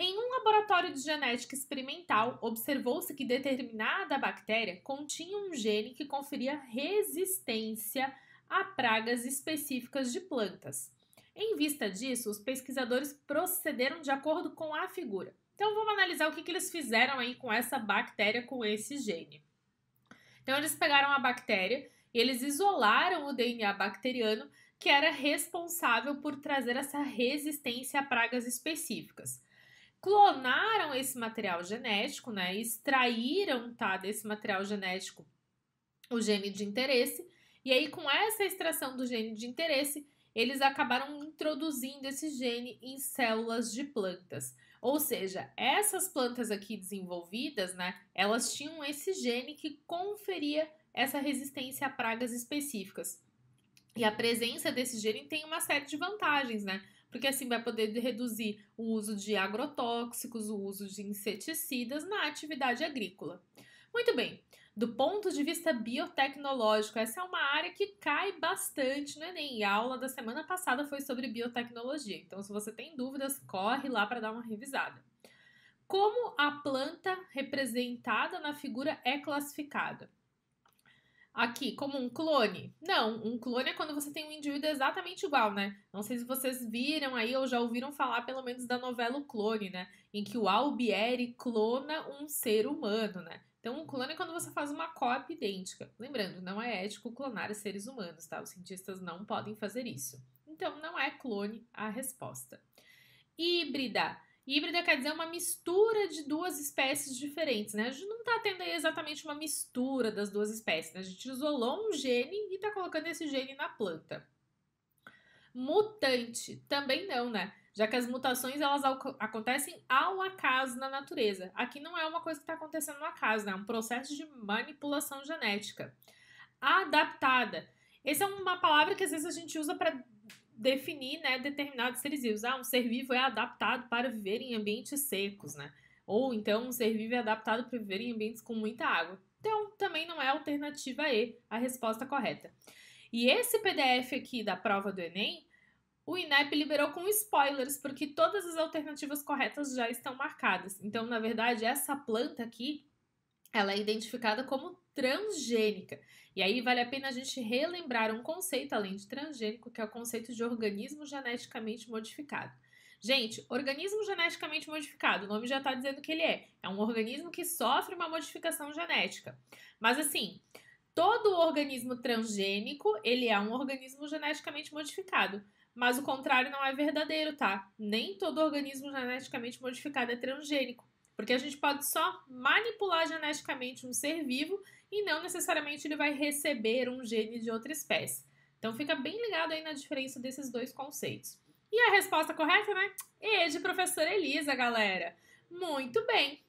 Em um laboratório de genética experimental, observou-se que determinada bactéria continha um gene que conferia resistência a pragas específicas de plantas. Em vista disso, os pesquisadores procederam de acordo com a figura. Então vamos analisar o que, que eles fizeram aí com essa bactéria, com esse gene. Então eles pegaram a bactéria e eles isolaram o DNA bacteriano que era responsável por trazer essa resistência a pragas específicas clonaram esse material genético, né? Extraíram, tá, desse material genético o gene de interesse. E aí, com essa extração do gene de interesse, eles acabaram introduzindo esse gene em células de plantas. Ou seja, essas plantas aqui desenvolvidas, né? Elas tinham esse gene que conferia essa resistência a pragas específicas. E a presença desse gene tem uma série de vantagens, né? porque assim vai poder reduzir o uso de agrotóxicos, o uso de inseticidas na atividade agrícola. Muito bem, do ponto de vista biotecnológico, essa é uma área que cai bastante no Enem. É a aula da semana passada foi sobre biotecnologia, então se você tem dúvidas, corre lá para dar uma revisada. Como a planta representada na figura é classificada? aqui como um clone? Não, um clone é quando você tem um indivíduo exatamente igual, né? Não sei se vocês viram aí ou já ouviram falar, pelo menos, da novela o Clone, né? Em que o Albieri clona um ser humano, né? Então, um clone é quando você faz uma cópia idêntica. Lembrando, não é ético clonar seres humanos, tá? Os cientistas não podem fazer isso. Então, não é clone a resposta. Híbrida Híbrida quer dizer uma mistura de duas espécies diferentes, né? A gente não está tendo aí exatamente uma mistura das duas espécies, né? A gente isolou um gene e está colocando esse gene na planta. Mutante, também não, né? Já que as mutações elas acontecem ao acaso na natureza. Aqui não é uma coisa que está acontecendo no acaso, né? É um processo de manipulação genética. Adaptada. Essa é uma palavra que às vezes a gente usa para definir né, determinados seres vivos. Ah, um ser vivo é adaptado para viver em ambientes secos, né? Ou então um ser vivo é adaptado para viver em ambientes com muita água. Então, também não é a alternativa E a resposta correta. E esse PDF aqui da prova do Enem, o INEP liberou com spoilers, porque todas as alternativas corretas já estão marcadas. Então, na verdade, essa planta aqui, ela é identificada como transgênica. E aí vale a pena a gente relembrar um conceito além de transgênico, que é o conceito de organismo geneticamente modificado. Gente, organismo geneticamente modificado, o nome já está dizendo que ele é. É um organismo que sofre uma modificação genética. Mas assim, todo organismo transgênico, ele é um organismo geneticamente modificado. Mas o contrário não é verdadeiro, tá? Nem todo organismo geneticamente modificado é transgênico. Porque a gente pode só manipular geneticamente um ser vivo e não necessariamente ele vai receber um gene de outra espécie. Então fica bem ligado aí na diferença desses dois conceitos. E a resposta correta, né? E de professora Elisa, galera. Muito bem.